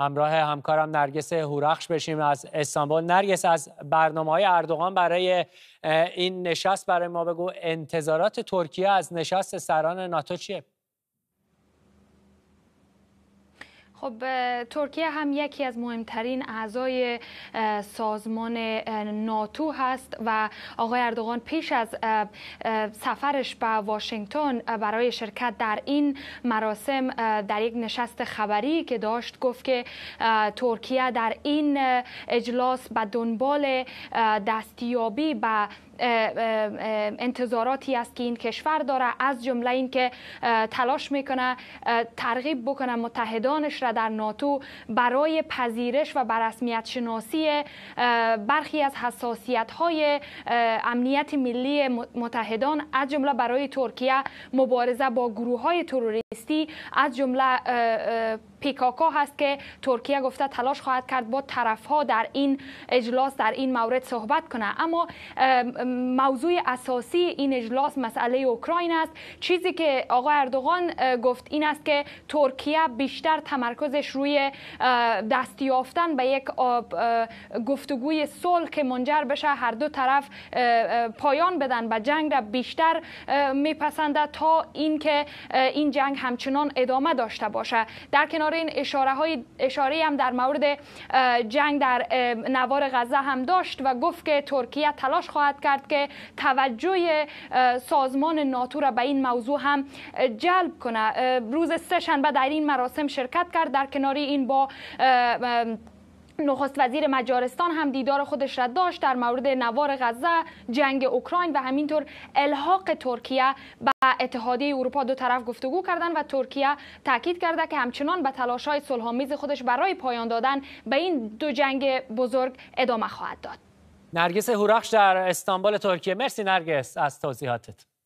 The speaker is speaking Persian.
همراه همکارم نرگس هورخش بشیم از استانبول نرگس از برنامه های اردوغان برای این نشست برای ما بگو انتظارات ترکیه از نشست سران ناتو چیه؟ خب ترکیه هم یکی از مهمترین اعضای سازمان ناتو هست و آقای اردوغان پیش از سفرش به واشنگتن برای شرکت در این مراسم در یک نشست خبری که داشت گفت که ترکیه در این اجلاس به دنبال دستیابی به انتظاراتی است که این کشور داره از جمله اینکه تلاش میکنه ترغیب بکنه متحدانش را در ناتو برای پذیرش و برسمیت شناسی برخی از حساسیت های امنیت ملی متحدان از جمله برای ترکیه مبارزه با گروه های تروریستی از جمله پیکاکا هست که ترکیه گفته تلاش خواهد کرد با طرف ها در این اجلاس در این مورد صحبت کنه اما موضوع اساسی این اجلاس مسئله اوکراین است چیزی که آقای اردوغان گفت این است که ترکیه بیشتر تمرکزش روی دست یافتن به یک گفتگوی صلح که منجر بشه هر دو طرف پایان بدن به جنگ را بیشتر میپسنده تا اینکه این جنگ همچنان ادامه داشته باشه در کنار این اشاره های اشاره هم در مورد جنگ در نوار غزه هم داشت و گفت که ترکیه تلاش خواهد کرد که توجه سازمان ناتو را به این موضوع هم جلب کنه روز سه شنبه در این مراسم شرکت کرد در کنار این با نخست وزیر مجارستان هم دیدار خودش را داشت در مورد نوار غزه، جنگ اوکراین و همینطور الحاق ترکیه به اتحادیه اروپا دو طرف گفتگو کردند و ترکیه تاکید کرده که همچنان به تلاش‌های صلحآمیز خودش برای پایان دادن به این دو جنگ بزرگ ادامه خواهد داد. نرگس هورخش در استانبول ترکیه مرسی نرگس از توضیحاتت